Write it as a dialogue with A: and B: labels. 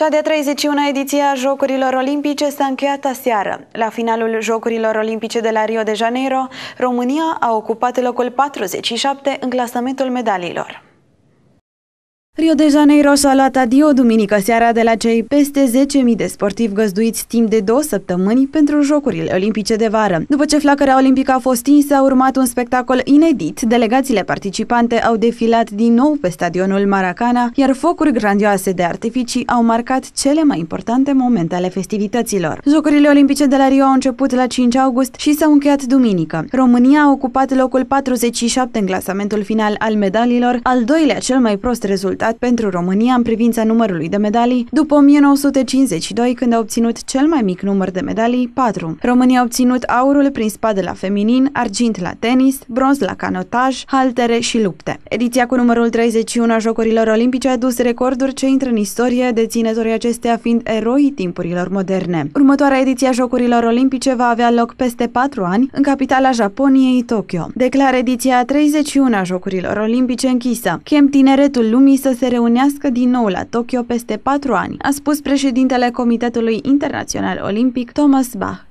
A: Cea de-a 31-a ediție a Jocurilor Olimpice s-a încheiat aseară. La finalul Jocurilor Olimpice de la Rio de Janeiro, România a ocupat locul 47 în clasamentul medaliilor. Rio de Janeiro și-a luat adio duminică seara de la cei peste 10.000 de sportivi găzduiți timp de două săptămâni pentru Jocurile Olimpice de vară. După ce flacăra olimpică a fost tinsă, a urmat un spectacol inedit. Delegațiile participante au defilat din nou pe stadionul Maracana, iar focuri grandioase de artificii au marcat cele mai importante momente ale festivităților. Jocurile Olimpice de la Rio au început la 5 august și s-au încheiat duminică. România a ocupat locul 47 în clasamentul final al medalilor, al doilea cel mai prost rezultat rezultat pentru România în privința numărului de medalii după 1952, când a obținut cel mai mic număr de medalii, 4. România a obținut aurul prin spade la feminin, argint la tenis, bronz la canotaj, haltere și lupte. Ediția cu numărul 31 a Jocurilor Olimpice a dus recorduri ce intră în istorie, deținătorii acestea fiind eroi timpurilor moderne. Următoarea ediție a Jocurilor Olimpice va avea loc peste 4 ani în capitala Japoniei, Tokyo. Declară ediția 31 a Jocurilor Olimpice închisă. Chem tineretul lumii să se reunească din nou la Tokyo peste patru ani, a spus președintele Comitetului Internațional Olimpic Thomas Bach.